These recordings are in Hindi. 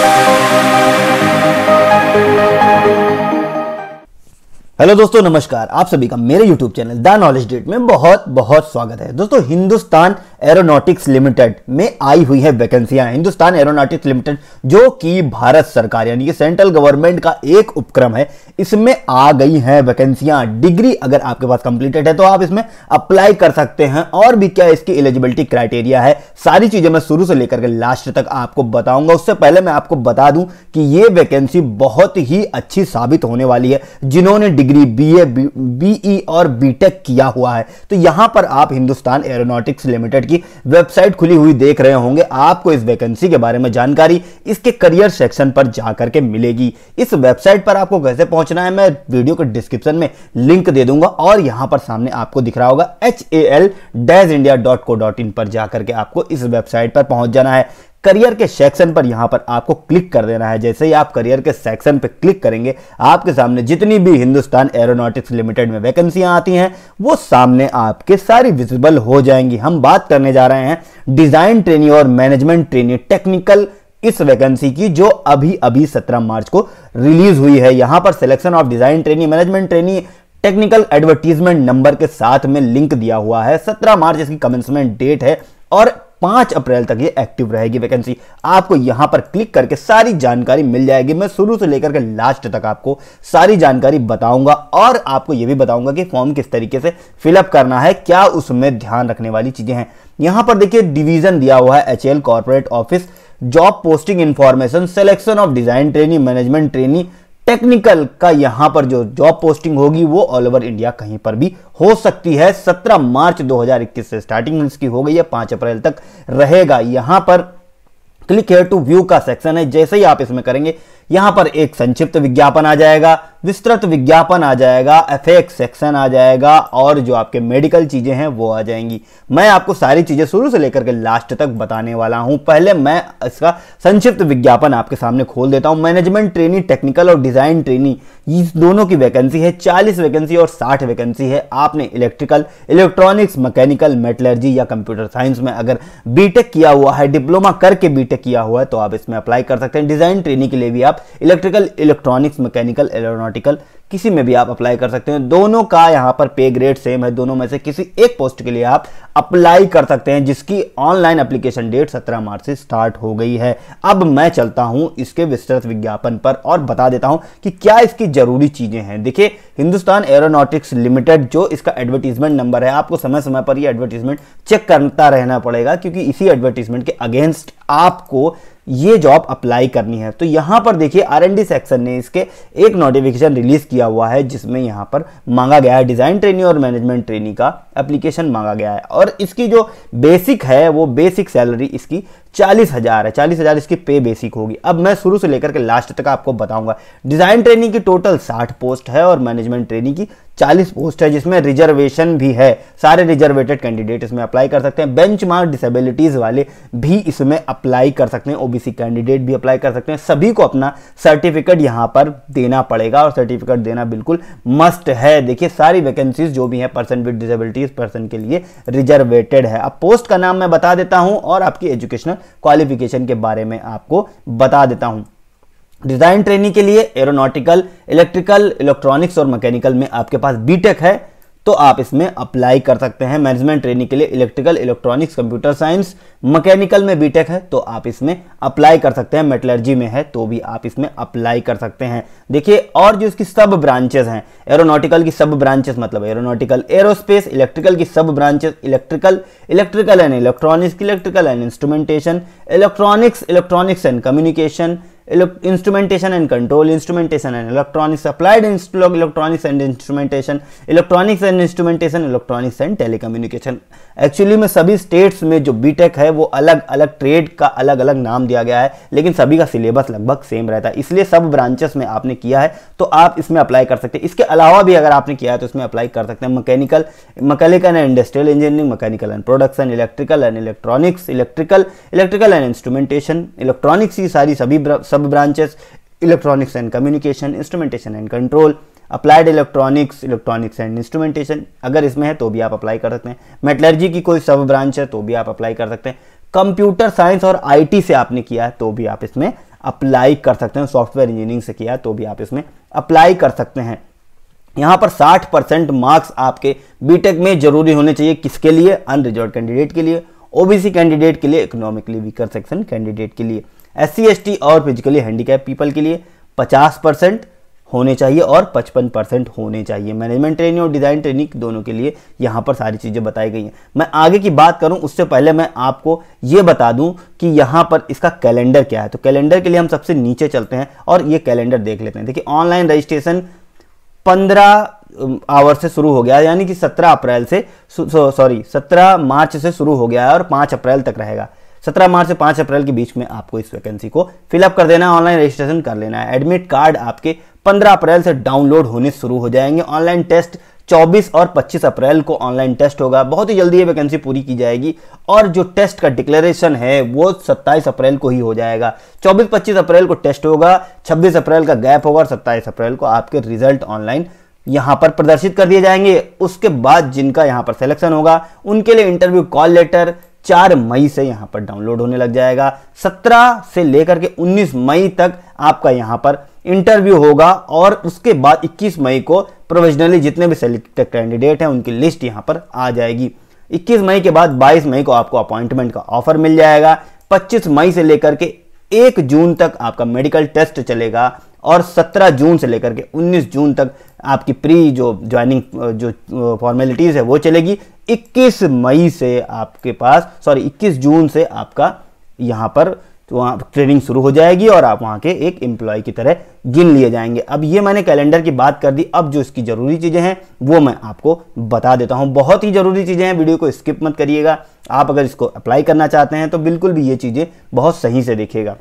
Thank you. हेलो दोस्तों नमस्कार आप सभी का मेरे YouTube channel the knowledge date में बहुत बहुत स्वागत है दोस्तों हिंदुस्तान एरोनॉटिक्स लिमिटेड में आई हुई है वैकेंसियां हाँ, हिंदुस्तान एरोनॉटिक्स लिमिटेड जो कि भारत सरकार यानी कि सेंट्रल गवर्नमेंट का एक उपक्रम है इसमें आ गई हैं वैकेंसियां हाँ, डिग्री अगर आपके पास कंप्लीटेड है तो आप इसमें अप्लाई कर सकते हैं और भी क्या इसकी एलिजिबिलिटी क्राइटेरिया है सारी चीजें मैं शुरू से लेकर के लास्ट तक आपको बताऊंगा उससे पहले मैं आपको बता दूं कि ये वैकेंसी बहुत ही अच्छी साबित होने वाली है जिन्होंने डिग्री बीए बीई e और बीटेक किया हुआ है तो यहां पर आप हिंदुस्तान एरोनॉटिक्स लिमिटेड की वेबसाइट खुली हुई देख रहे होंगे आपको इस वैकेंसी के बारे में जानकारी इसके करियर सेक्शन पर जाकर के मिलेगी इस वेबसाइट पर आपको कैसे पहुंचना है मैं वीडियो के डिस्क्रिप्शन में लिंक दे दूंगा और यहां पर सामने आपको दिख रहा होगा H A L dash India dot co dot in पर जाकर के आपको इस वेबसाइट पर पहुंच जाना है करियर के सेक्शन पर यहां पर आपको क्लिक कर देना है जैसे ही आप करियर के सेक्शन पर क्लिक करेंगे आपके सामने जितनी भी हिंदुस्तान एरोनॉटिक्स लिमिटेड में वैकेंसियां आती हैं वो सामने आपके सारी विजिबल हो जाएंगी हम बात करने जा रहे हैं डिज़ाइन ट्रेनिंग और मैनेजमेंट ट्रेनिंग टेक्निकल इस वैकेंसी की जो अभी अभी 17 मार्च को रिलीज हुई है यहां पर selection of design training management training technical advertisement number के साथ में लिंक दिया हुआ है 17 मार्च इसकी कमेंसमेंट डेट है और पांच अप्रैल तक ये एक्टिव रहेगी वैकेंसी आपको यहां पर क्लिक करके सारी जानकारी मिल जाएगी मैं शुरू से लेकर के लास्ट तक आपको सारी जानकारी बताऊंगा और आपको यह भी बताऊंगा कि फॉर्म किस तरीके से फिलअप करना है क्या उसमें ध्यान रखने वाली चीजें हैं यहां पर देखिए डिवीजन दिया हुआ है H L corporate office job posting information selection of design training management training technical का यहां पर जो जॉब पोस्टिंग होगी वो ऑल ओवर इंडिया कहीं पर भी हो सकती है 17 मार्च 2021 से स्टार्टिंग इसकी हो गई है 5 अप्रैल तक रहेगा यहां पर क्लिक हेयर टू व्यू का सेक्शन है जैसे ही आप इसमें करेंगे यहां पर एक संक्षिप्त विज्ञापन आ जाएगा विस्तृत विज्ञापन आ जाएगा एफ सेक्शन आ जाएगा और जो आपके मेडिकल चीज़ें हैं वो आ जाएंगी मैं आपको सारी चीज़ें शुरू से लेकर के लास्ट तक बताने वाला हूं पहले मैं इसका संक्षिप्त विज्ञापन आपके सामने खोल देता हूं मैनेजमेंट ट्रेनी टेक्निकल और डिज़ाइन ट्रेनी इस दोनों की वैकेंसी है चालीस वैकेंसी और साठ वैकेंसी है आपने इलेक्ट्रिकल इलेक्ट्रॉनिक्स मैकेनिकल मेटलर्जी या कंप्यूटर साइंस में अगर बीटेक किया हुआ है डिप्लोमा करके बीटेक किया हुआ है तो आप इसमें अप्लाई कर सकते हैं डिज़ाइन ट्रेनिंग के लिए भी आप आप इलेक्ट्रिकल इलेक्ट्रॉनिक्स मैकेनिकल एरोनॉटिकल किसी में भी आप अप्लाई कर सकते हैं दोनों का यहाँ पर पे ग्रेड सेम है दोनों में से किसी एक पोस्ट के लिए आप अप्लाई कर सकते हैं जिसकी ऑनलाइन एप्लीकेशन डेट 17 मार्च से स्टार्ट हो गई है अब मैं चलता हूँ इसके विस्तृत विज्ञापन पर और बता देता हूँ कि क्या इसकी जरूरी चीज़ें हैं देखिए हिंदुस्तान एरोनॉटिक्स लिमिटेड जो इसका एडवर्टीजमेंट नंबर है आपको समय समय पर यह एडवर्टीजमेंट चेक करता रहना पड़ेगा क्योंकि इसी एडवर्टीजमेंट के अगेंस्ट आपको ये जॉब अप्लाई करनी है तो यहाँ पर देखिए आरएनडी सेक्शन ने इसके एक नोटिफिकेशन रिलीज किया हुआ है जिसमें यहाँ पर मांगा गया है डिज़ाइन ट्रेनी और मैनेजमेंट ट्रेनी का एप्लीकेशन मांगा गया है और इसकी जो बेसिक है वो बेसिक सैलरी इसकी चालीस हज़ार है चालीस हज़ार इसकी पे बेसिक होगी अब मैं शुरू से लेकर के लास्ट तक आपको बताऊंगा डिज़ाइन ट्रेनिंग की टोटल साठ पोस्ट है और मैनेजमेंट ट्रेनिंग की 40 पोस्ट है जिसमें रिजर्वेशन भी है सारे रिजर्वेटेड कैंडिडेट इसमें अप्लाई कर सकते हैं मार्क डिसेबिलिटीज वाले भी इसमें अप्लाई कर सकते हैं ओबीसी कैंडिडेट भी अप्लाई कर सकते हैं सभी को अपना सर्टिफिकेट यहाँ पर देना पड़ेगा और सर्टिफिकेट देना बिल्कुल मस्ट है देखिए सारी वैकेंसीज जो भी है पर्सन विद डिसेबिलिटीज पर्सन के लिए रिजर्वेटेड है अब पोस्ट का नाम मैं बता देता हूँ और आपकी एजुकेशनल क्वालिफिकेशन के बारे में आपको बता देता हूँ डिजाइन ट्रेनिंग के लिए एरोनॉटिकल इलेक्ट्रिकल इलेक्ट्रॉनिक्स और मैकेनिकल में आपके पास बीटेक है तो आप इसमें अप्लाई कर सकते हैं मैनेजमेंट ट्रेनिंग के लिए electrical electronics computer science mechanical में बीटेक है तो आप इसमें अप्लाई कर सकते हैं मेटलर्जी में है तो भी आप इसमें अप्लाई कर सकते हैं देखिए और जो इसकी सब ब्रांचेस हैं एरोनॉटिकल की सब ब्रांचेस मतलब एरोनॉटिकल एरोस्पेस इलेक्ट्रिकल की सब branches electrical electrical and electronics electrical and instrumentation electronics electronics and communication instrumentation and control instrumentation and electronics applied electronics and instrumentation electronics and instrumentation electronics and telecommunication actually में सभी स्टेट्स में जो बीटेक है वो अलग अलग ट्रेड का अलग अलग नाम दिया गया है लेकिन सभी का सिलेबस लगभग सेम रहता है इसलिए सब ब्रांचेस में आपने किया है तो आप इसमें अप्लाई कर सकते हैं इसके अलावा भी अगर आपने किया है तो इसमें अप्लाई कर सकते हैं mechanical mechanical and industrial engineering mechanical and production electrical and electronics electrical electrical and instrumentation electronics की सारी सभी सब सब branches electronics and communication instrumentation and control applied electronics electronics and instrumentation अगर इसमें है तो भी आप अप्लाई कर सकते हैं मेटलर्जी की कोई सब ब्रांच है तो भी आप अप्लाई कर सकते हैं कंप्यूटर साइंस और आईटी से आपने किया है तो भी आप इसमें अप्लाई कर सकते हैं सॉफ्टवेयर इंजीनियरिंग से किया है तो भी आप इसमें अप्लाई कर सकते हैं यहां पर 60 परसेंट मार्क्स आपके बीटेक में जरूरी होने चाहिए किसके लिए अनरिजर्व कैंडिडेट के लिए ओबीसी कैंडिडेट के लिए इकोनॉमिकली वीकर सेक्शन कैंडिडेट के लिए एस सी और फिजिकली हैंडीकैप पीपल के लिए पचास परसेंट होने चाहिए और पचपन परसेंट होने चाहिए मैनेजमेंट ट्रेनिंग और डिज़ाइन ट्रेनिंग दोनों के लिए यहाँ पर सारी चीज़ें बताई गई हैं मैं आगे की बात करूँ उससे पहले मैं आपको ये बता दूँ कि यहाँ पर इसका कैलेंडर क्या है तो कैलेंडर के लिए हम सबसे नीचे चलते हैं और ये कैलेंडर देख लेते हैं देखिए ऑनलाइन रजिस्ट्रेशन पंद्रह आवर से शुरू हो गया यानी कि सत्रह अप्रैल से सॉरी सत्रह मार्च से शुरू हो गया है और पाँच अप्रैल तक रहेगा सत्रह मार्च से पांच अप्रैल के बीच में आपको इस वैकेंसी को फिलअप कर देना है ऑनलाइन रजिस्ट्रेशन कर लेना है एडमिट कार्ड आपके पंद्रह अप्रैल से डाउनलोड होने शुरू हो जाएंगे ऑनलाइन टेस्ट 24 और 25 अप्रैल को ऑनलाइन टेस्ट होगा बहुत ही जल्दी ये वैकेंसी पूरी की जाएगी और जो टेस्ट का डिक्लेरेशन है वो 27 अप्रैल को ही हो जाएगा 24-25 अप्रैल को टेस्ट होगा 26 अप्रैल का गैप होगा और सत्ताईस अप्रैल को आपके रिजल्ट ऑनलाइन यहां पर प्रदर्शित कर दिए जाएंगे उसके बाद जिनका यहां पर सिलेक्शन होगा उनके लिए इंटरव्यू कॉल लेटर चार मई से यहां पर डाउनलोड होने लग जाएगा सत्रह से लेकर के उन्नीस मई तक आपका यहां पर इंटरव्यू होगा और उसके बाद 21 मई को प्रोविजनली जितने भी सेलेक्टेड कैंडिडेट हैं उनकी लिस्ट यहां पर आ जाएगी 21 मई के बाद 22 मई को आपको अपॉइंटमेंट का ऑफर मिल जाएगा 25 मई से लेकर के 1 जून तक आपका मेडिकल टेस्ट चलेगा और 17 जून से लेकर के 19 जून तक आपकी प्री जो ज्वाइनिंग जो फॉर्मेलिटीज़ है वो चलेगी 21 मई से आपके पास सॉरी 21 जून से आपका यहाँ पर तो वहाँ ट्रेनिंग शुरू हो जाएगी और आप वहाँ के एक एम्प्लॉय की तरह गिन लिए जाएंगे अब ये मैंने कैलेंडर की बात कर दी अब जो इसकी ज़रूरी चीज़ें हैं वो मैं आपको बता देता हूँ बहुत ही ज़रूरी चीज़ें हैं वीडियो को स्किप मत करिएगा आप अगर इसको अप्लाई करना चाहते हैं तो बिल्कुल भी ये चीज़ें बहुत सही से देखिएगा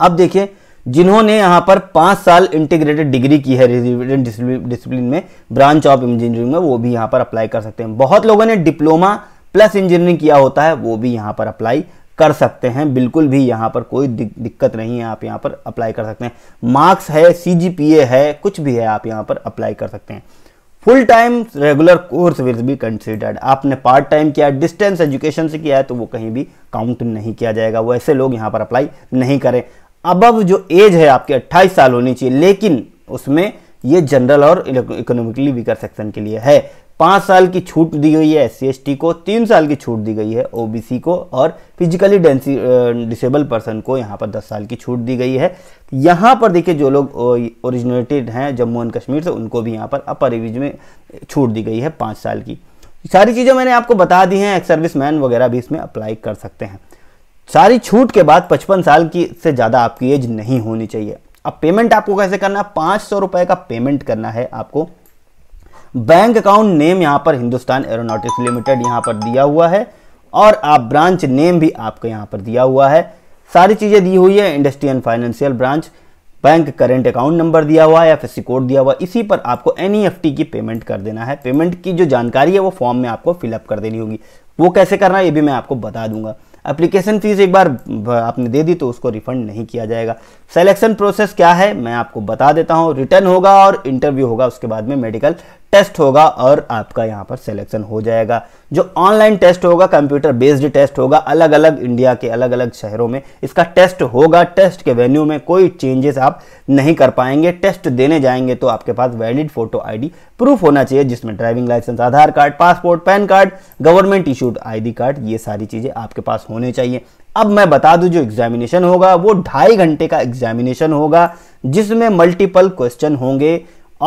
अब देखिए जिन्होंने यहाँ पर पाँच साल इंटीग्रेटेड डिग्री की है रेजिडेंट डिसिप्लिन में ब्रांच ऑफ इंजीनियरिंग में वो भी यहाँ पर अप्लाई कर सकते हैं बहुत लोगों ने डिप्लोमा प्लस इंजीनियरिंग किया होता है वो भी यहाँ पर अप्लाई कर सकते हैं बिल्कुल भी यहाँ पर कोई दिक्कत नहीं है आप यहाँ पर अप्लाई कर सकते हैं मार्क्स है सी है कुछ भी है आप यहाँ पर अप्लाई कर सकते हैं full time regular course will be considered आपने पार्ट टाइम किया डिस्टेंस एजुकेशन से किया है तो वो कहीं भी काउंट नहीं किया जाएगा वो ऐसे लोग यहाँ पर अप्लाई नहीं करें अब जो एज है आपकी 28 साल होनी चाहिए लेकिन उसमें ये जनरल और इकोनॉमिकली वीकर सेक्शन के लिए है पाँच साल की छूट दी गई है एस सी को तीन साल की छूट दी गई है ओबीसी को और फिजिकली डेंसी डिसेबल पर्सन को यहाँ पर दस साल की छूट दी गई है यहाँ पर देखिए जो लोग ओरिजिनेटेड हैं जम्मू एंड कश्मीर से उनको भी यहाँ पर अपर रिविज में छूट दी गई है पाँच साल की सारी चीज़ें मैंने आपको बता दी हैं एक्स सर्विस मैन वगैरह भी इसमें अप्लाई कर सकते हैं सारी छूट के बाद पचपन साल की से ज़्यादा आपकी एज नहीं होनी चाहिए अब पेमेंट आपको कैसे करना है पाँच सौ रुपये का पेमेंट करना है आपको बैंक अकाउंट नेम यहाँ पर हिंदुस्तान एरोनॉटिक्स लिमिटेड यहाँ पर दिया हुआ है और आप ब्रांच नेम भी आपको यहाँ पर दिया हुआ है सारी चीज़ें दी हुई है industry and financial branch bank current account number दिया हुआ है फिर कोड दिया हुआ इसी पर आपको एन e की पेमेंट कर देना है पेमेंट की जो जानकारी है वो फॉर्म में आपको फिलअप कर देनी होगी वो कैसे करना है ये भी मैं आपको बता दूंगा एप्लीकेशन फ़ीस एक बार आपने दे दी तो उसको रिफंड नहीं किया जाएगा सेलेक्शन प्रोसेस क्या है मैं आपको बता देता हूँ रिटर्न होगा और इंटरव्यू होगा उसके बाद में मेडिकल टेस्ट होगा और आपका यहाँ पर सिलेक्शन हो जाएगा जो ऑनलाइन टेस्ट होगा कंप्यूटर बेस्ड टेस्ट होगा अलग अलग इंडिया के अलग अलग शहरों में इसका टेस्ट होगा टेस्ट के वेन्यू में कोई चेंजेस आप नहीं कर पाएंगे टेस्ट देने जाएंगे तो आपके पास वैलिड फोटो आईडी प्रूफ होना चाहिए जिसमें driving licence Aadhaar card passport PAN card government issued I card ये सारी चीज़ें आपके पास होने चाहिए अब मैं बता दूं जो एग्जामिनेशन होगा वो ढाई घंटे का एग्जामिनेशन होगा जिसमें मल्टीपल क्वेश्चन होंगे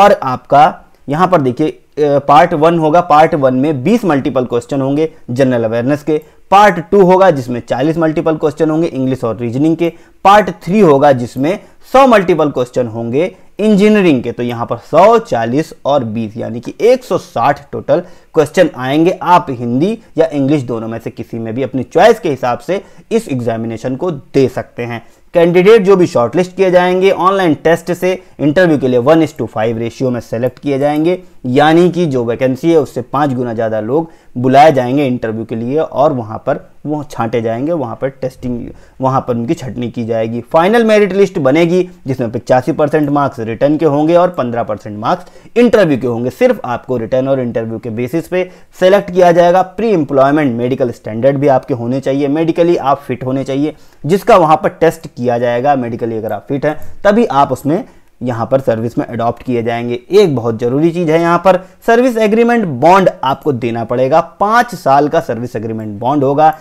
और आपका यहां पर देखिए पार्ट वन होगा पार्ट वन में 20 मल्टीपल क्वेश्चन होंगे जनरल अवेयरनेस के पार्ट टू होगा जिसमें 40 मल्टीपल क्वेश्चन होंगे इंग्लिश और रीजनिंग के पार्ट थ्री होगा जिसमें 100 मल्टीपल क्वेश्चन होंगे इंजीनियरिंग के तो यहां पर 100, 40 और 20 यानी कि 160 टोटल क्वेश्चन आएंगे आप हिंदी या इंग्लिश दोनों में से किसी में भी अपनी चॉइस के हिसाब से इस एग्जामिनेशन को दे सकते हैं कैंडिडेट जो भी शॉर्टलिस्ट किए जाएंगे ऑनलाइन टेस्ट से इंटरव्यू के लिए one is to five ratio में सेलेक्ट किए जाएंगे यानी कि जो वैकेंसी है उससे पाँच गुना ज़्यादा लोग बुलाए जाएंगे इंटरव्यू के लिए और वहाँ पर वो छांटे जाएंगे वहाँ पर टेस्टिंग वहाँ पर उनकी छटनी की जाएगी फाइनल मेरिट लिस्ट बनेगी जिसमें पिचासी परसेंट मार्क्स रिटर्न के होंगे और पंद्रह परसेंट मार्क्स इंटरव्यू के होंगे सिर्फ आपको रिटर्न और इंटरव्यू के बेसिस बेसिस पे सेलेक्ट किया जाएगा प्री एम्प्लॉयमेंट मेडिकल स्टैंडर्ड भी आपके होने चाहिए मेडिकली आप फिट होने चाहिए जिसका वहाँ पर टेस्ट किया जाएगा मेडिकली अगर आप फिट हैं तभी आप उसमें यहाँ पर सर्विस में अडॉप्ट किए जाएंगे एक बहुत जरूरी चीज़ है यहाँ पर सर्विस एग्रीमेंट बॉन्ड आपको देना पड़ेगा पाँच साल का सर्विस एग्रीमेंट बॉन्ड होगा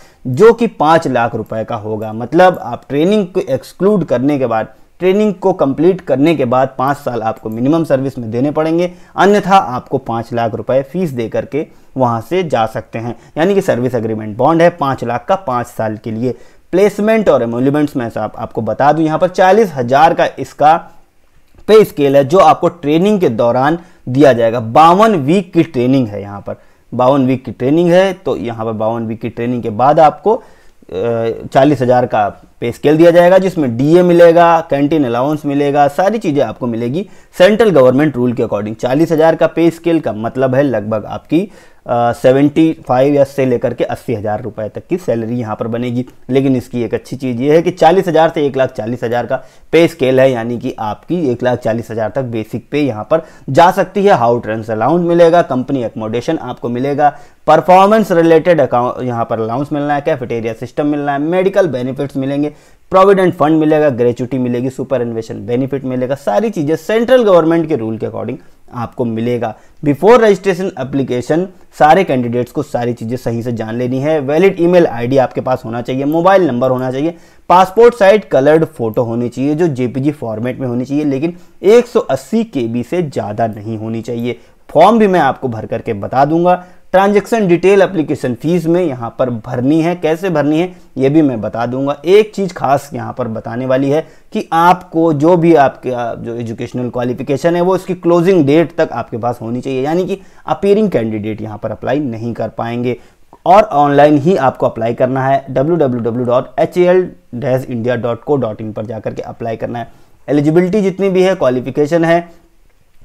जो कि पाँच लाख रुपए का होगा मतलब आप ट्रेनिंग को एक्सक्लूड करने के बाद ट्रेनिंग को कंप्लीट करने के बाद पाँच साल आपको मिनिमम सर्विस में देने पड़ेंगे अन्यथा आपको पाँच लाख रुपए फीस दे करके वहाँ से जा सकते हैं यानी कि सर्विस एग्रीमेंट बॉन्ड है पाँच लाख का पाँच साल के लिए प्लेसमेंट और एमोलिमेंट्स में आप, आपको बता दूं यहाँ पर चालीस हज़ार का इसका पे स्केल है जो आपको ट्रेनिंग के दौरान दिया जाएगा बावन वीक की ट्रेनिंग है यहाँ पर बावन वीक की ट्रेनिंग है तो यहाँ पर बावन वीक की ट्रेनिंग के बाद आपको चालीस हज़ार का पे स्केल दिया जाएगा जिसमें डीए मिलेगा कैंटीन अलाउंस मिलेगा सारी चीज़ें आपको मिलेगी सेंट्रल गवर्नमेंट रूल के अकॉर्डिंग चालीस हज़ार का पे स्केल का मतलब है लगभग आपकी सेवेंटी फाइव या से लेकर के अस्सी हज़ार रुपये तक की सैलरी यहाँ पर बनेगी लेकिन इसकी एक अच्छी चीज़ ये है कि चालीस हज़ार से एक लाख चालीस हज़ार का पे स्केल है यानी कि आपकी एक लाख चालीस हज़ार तक बेसिक पे यहाँ पर जा सकती है हाउ ट्रेंस अलाउंस मिलेगा कंपनी एकोमोडेशन आपको मिलेगा परफॉर्मेंस रिलेटेड अकाउंट यहाँ पर अलाउंस मिलना है कैफेटेरिया सिस्टम मिलना है मेडिकल बेनिफिट्स मिलेंगे प्रोविडेंट फंड मिलेगा ग्रेचुटी मिलेगी सुपर इन्वेशन बेनिफिट मिलेगा सारी चीज़ें सेंट्रल गवर्नमेंट के रूल के अकॉर्डिंग आपको मिलेगा बिफोर रजिस्ट्रेशन एप्लीकेशन सारे कैंडिडेट्स को सारी चीज़ें सही से जान लेनी है वैलिड ईमेल आईडी आपके पास होना चाहिए मोबाइल नंबर होना चाहिए पासपोर्ट साइज कलर्ड फोटो होनी चाहिए जो जेपीजी फॉर्मेट में होनी चाहिए लेकिन 180 केबी से ज़्यादा नहीं होनी चाहिए फॉर्म भी मैं आपको भर करके बता दूंगा ट्रांजेक्शन डिटेल एप्लीकेशन फ़ीस में यहाँ पर भरनी है कैसे भरनी है ये भी मैं बता दूंगा एक चीज़ खास यहाँ पर बताने वाली है कि आपको जो भी आपके जो एजुकेशनल क्वालिफिकेशन है वो उसकी क्लोजिंग डेट तक आपके पास होनी चाहिए यानी कि अपीयरिंग कैंडिडेट यहाँ पर अप्लाई नहीं कर पाएंगे और ऑनलाइन ही आपको अप्लाई करना है डब्ल्यू पर जाकर के अप्लाई करना है एलिजिबिलिटी जितनी भी है क्वालिफिकेशन है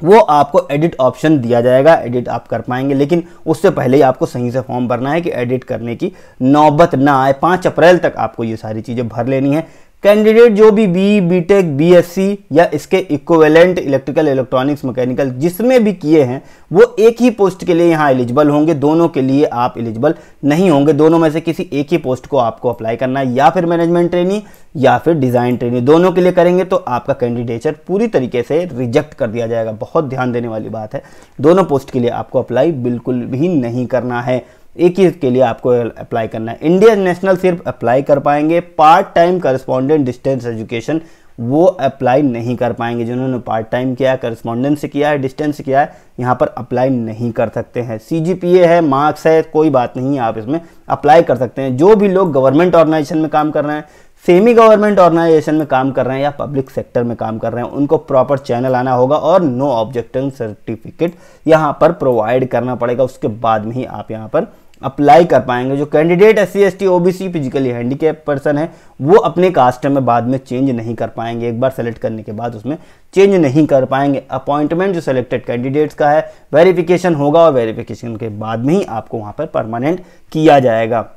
वो आपको एडिट ऑप्शन दिया जाएगा एडिट आप कर पाएंगे लेकिन उससे पहले ही आपको सही से फॉर्म भरना है कि एडिट करने की नौबत ना आए पाँच अप्रैल तक आपको ये सारी चीज़ें भर लेनी है कैंडिडेट जो भी बी बीटेक बीएससी या इसके इक्वेलेंट इलेक्ट्रिकल इलेक्ट्रॉनिक्स मैकेनिकल जिसमें भी किए हैं वो एक ही पोस्ट के लिए यहाँ एलिजिबल होंगे दोनों के लिए आप एलिजिबल नहीं होंगे दोनों में से किसी एक ही पोस्ट को आपको अप्लाई करना है या फिर मैनेजमेंट ट्रेनिंग या फिर डिज़ाइन ट्रेनिंग दोनों के लिए करेंगे तो आपका कैंडिडेचर पूरी तरीके से रिजेक्ट कर दिया जाएगा बहुत ध्यान देने वाली बात है दोनों पोस्ट के लिए आपको अप्लाई बिल्कुल भी नहीं करना है एक ही के लिए आपको अप्लाई करना है इंडियन नेशनल सिर्फ अप्लाई कर पाएंगे part time correspondent distance education वो अप्लाई नहीं कर पाएंगे जिन्होंने पार्ट टाइम किया है करस्पॉन्डेंस से किया है डिस्टेंस किया है यहाँ पर अप्लाई नहीं कर सकते हैं सी जी पी ए है मार्क्स है कोई बात नहीं आप इसमें अप्लाई कर सकते हैं जो भी लोग गवर्नमेंट ऑर्गेनाइजेशन में काम कर रहे हैं सेमी गवर्नमेंट ऑर्गेनाइजेशन में काम कर रहे हैं या पब्लिक सेक्टर में काम कर रहे हैं उनको प्रॉपर चैनल आना होगा और नो ऑब्जेक्टन सर्टिफिकेट यहाँ पर प्रोवाइड करना पड़ेगा उसके बाद में ही आप यहाँ पर अप्लाई कर पाएंगे जो candidate S C S T O B C physically handicap person है वो अपने कास्ट में बाद में चेंज नहीं कर पाएंगे एक बार सेलेक्ट करने के बाद उसमें चेंज नहीं कर पाएंगे अपॉइंटमेंट जो सेलेक्टेड कैंडिडेट्स का है वेरिफिकेशन होगा और वेरिफिकेशन के बाद में ही आपको वहाँ पर परमानेंट किया जाएगा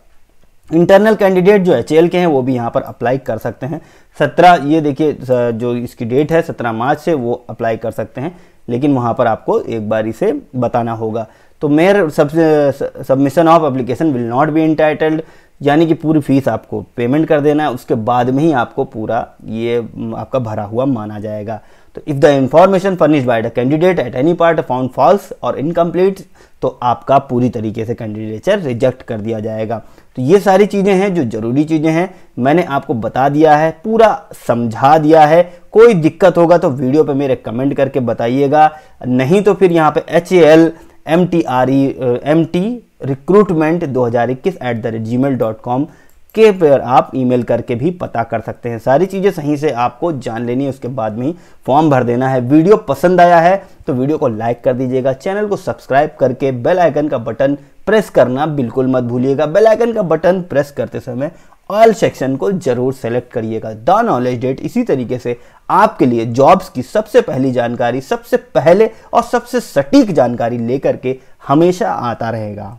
इंटरनल कैंडिडेट जो एच के हैं वो भी यहाँ पर अप्लाई कर सकते हैं सत्रह ये देखिए जो इसकी डेट है सत्रह मार्च से वो अप्लाई कर सकते हैं लेकिन वहाँ पर आपको एक बार इसे बताना होगा तो mere submission of application will not be entitled यानी कि पूरी फीस आपको पेमेंट कर देना है उसके बाद में ही आपको पूरा ये आपका भरा हुआ माना जाएगा तो if the information furnish by the candidate at any part found false और इनकम्प्लीट तो आपका पूरी तरीके से कैंडिडेचर रिजेक्ट कर दिया जाएगा तो ये सारी चीज़ें हैं जो ज़रूरी चीज़ें हैं मैंने आपको बता दिया है पूरा समझा दिया है कोई दिक्कत होगा तो वीडियो पर मेरे कमेंट करके बताइएगा नहीं तो फिर यहाँ पर H A L M T R E M T recruitment दो हज़ार इक्कीस at the rate Gmail dot com के पर आप ईमेल करके भी पता कर सकते हैं सारी चीज़ें सही से आपको जान लेनी है उसके बाद में ही फॉर्म भर देना है वीडियो पसंद आया है तो वीडियो को लाइक कर दीजिएगा चैनल को सब्सक्राइब करके बेल आइकन का बटन प्रेस करना बिल्कुल मत भूलिएगा बेल आइकन का बटन प्रेस करते समय ऑल सेक्शन को जरूर सेलेक्ट करिएगा द नॉलेज डेट इसी तरीके से आपके लिए जॉब्स की सबसे पहली जानकारी सबसे पहले और सबसे सटीक जानकारी लेकर के हमेशा आता रहेगा